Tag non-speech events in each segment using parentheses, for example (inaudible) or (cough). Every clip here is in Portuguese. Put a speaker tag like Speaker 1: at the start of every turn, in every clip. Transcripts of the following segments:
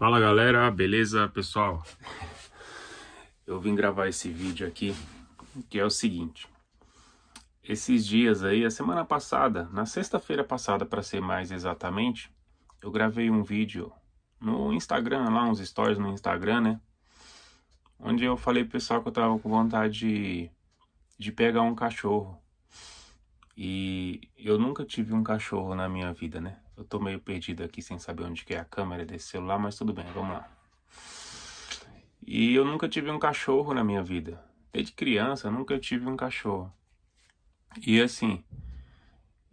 Speaker 1: Fala galera, beleza pessoal? Eu vim gravar esse vídeo aqui que é o seguinte: esses dias aí, a semana passada, na sexta-feira passada para ser mais exatamente, eu gravei um vídeo no Instagram, lá uns stories no Instagram, né? Onde eu falei pro pessoal que eu tava com vontade de, de pegar um cachorro. E eu nunca tive um cachorro na minha vida, né? Eu tô meio perdido aqui sem saber onde que é a câmera desse celular, mas tudo bem, vamos lá. E eu nunca tive um cachorro na minha vida. Desde criança, eu nunca tive um cachorro. E assim,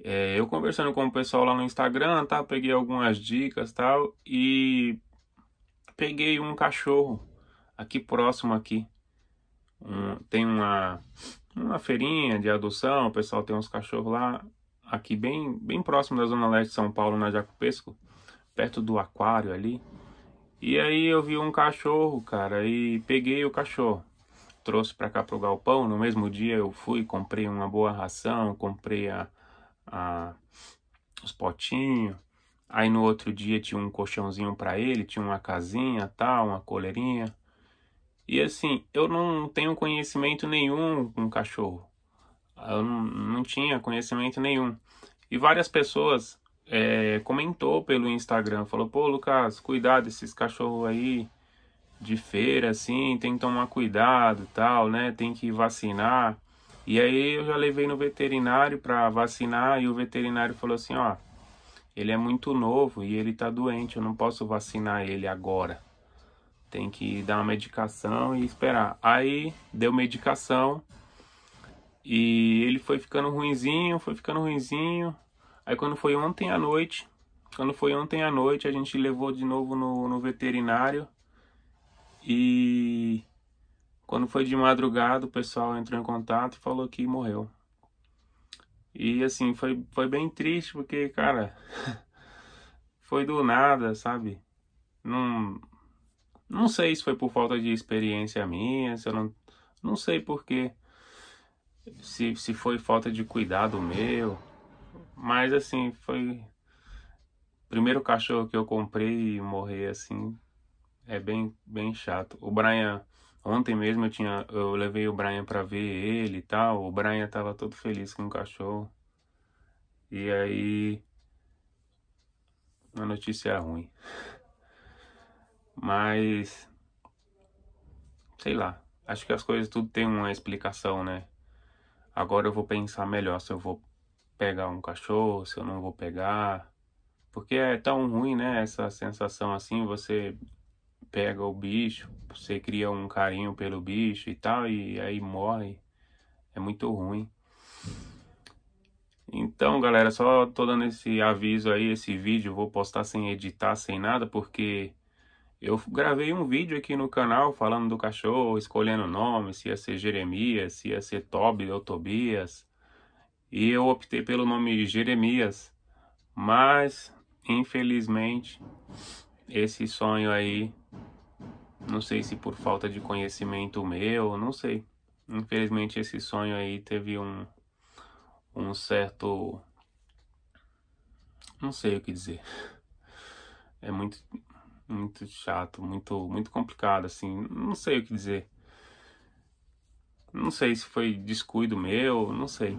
Speaker 1: é, eu conversando com o pessoal lá no Instagram, tá? Peguei algumas dicas tal. E peguei um cachorro aqui próximo aqui. Um, tem uma uma feirinha de adoção, o pessoal tem uns cachorros lá, aqui bem, bem próximo da Zona Leste de São Paulo, na Jacupesco, perto do aquário ali. E aí eu vi um cachorro, cara, e peguei o cachorro. Trouxe para cá pro galpão, no mesmo dia eu fui, comprei uma boa ração, comprei a, a os potinhos. Aí no outro dia tinha um colchãozinho para ele, tinha uma casinha, tal, uma coleirinha. E assim, eu não tenho conhecimento nenhum com cachorro. Eu não, não tinha conhecimento nenhum. E várias pessoas é, comentou pelo Instagram, falou, pô, Lucas, cuidado desses cachorros aí de feira, assim, tem que tomar cuidado tal, né? Tem que vacinar. E aí eu já levei no veterinário para vacinar e o veterinário falou assim, ó, ele é muito novo e ele tá doente, eu não posso vacinar ele agora. Tem que dar uma medicação e esperar. Aí deu medicação e ele foi ficando ruinzinho, foi ficando ruinzinho. Aí quando foi ontem à noite, quando foi ontem à noite, a gente levou de novo no, no veterinário. E quando foi de madrugada, o pessoal entrou em contato e falou que morreu. E assim, foi, foi bem triste porque, cara, (laughs) foi do nada, sabe? Não, não sei se foi por falta de experiência minha, se eu não. Não sei porquê. Se, se foi falta de cuidado meu. Mas assim, foi. Primeiro cachorro que eu comprei e morrer assim. É bem, bem chato. O Brian. Ontem mesmo eu tinha. Eu levei o Brian pra ver ele e tal. O Brian tava todo feliz com o cachorro. E aí. Uma notícia ruim. Mas. Sei lá. Acho que as coisas tudo tem uma explicação, né? Agora eu vou pensar melhor se eu vou pegar um cachorro, se eu não vou pegar. Porque é tão ruim, né? Essa sensação assim, você pega o bicho, você cria um carinho pelo bicho e tal, e aí morre. É muito ruim. Então, galera, só tô dando esse aviso aí, esse vídeo, vou postar sem editar, sem nada, porque eu gravei um vídeo aqui no canal falando do cachorro, escolhendo o nome, se ia ser Jeremias, se ia ser Toby ou Tobias. E eu optei pelo nome Jeremias. Mas, infelizmente, esse sonho aí, não sei se por falta de conhecimento meu, não sei. Infelizmente, esse sonho aí teve um, um certo. Não sei o que dizer. É muito muito chato, muito, muito complicado, assim, não sei o que dizer. Não sei se foi descuido meu, não sei.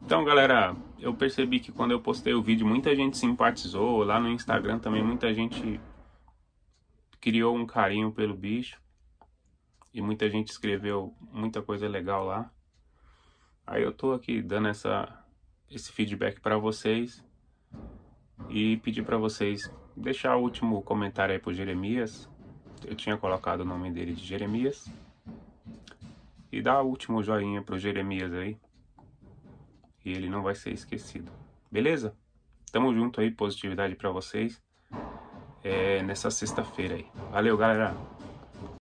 Speaker 1: Então, galera, eu percebi que quando eu postei o vídeo, muita gente simpatizou. Lá no Instagram também, muita gente criou um carinho pelo bicho. E muita gente escreveu muita coisa legal lá. Aí eu tô aqui dando essa, esse feedback para vocês. E pedir para vocês deixar o último comentário aí pro Jeremias. Eu tinha colocado o nome dele de Jeremias. E dá o último joinha pro Jeremias aí. E ele não vai ser esquecido. Beleza? Tamo junto aí, positividade para vocês. É, nessa sexta-feira aí. Valeu, galera!